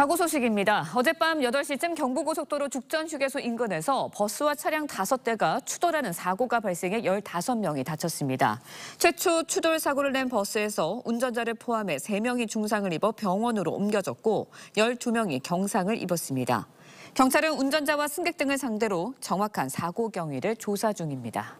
사고 소식입니다. 어젯밤 8시쯤 경부고속도로 죽전휴게소 인근에서 버스와 차량 5대가 추돌하는 사고가 발생해 15명이 다쳤습니다. 최초 추돌 사고를 낸 버스에서 운전자를 포함해 3명이 중상을 입어 병원으로 옮겨졌고 12명이 경상을 입었습니다. 경찰은 운전자와 승객 등을 상대로 정확한 사고 경위를 조사 중입니다.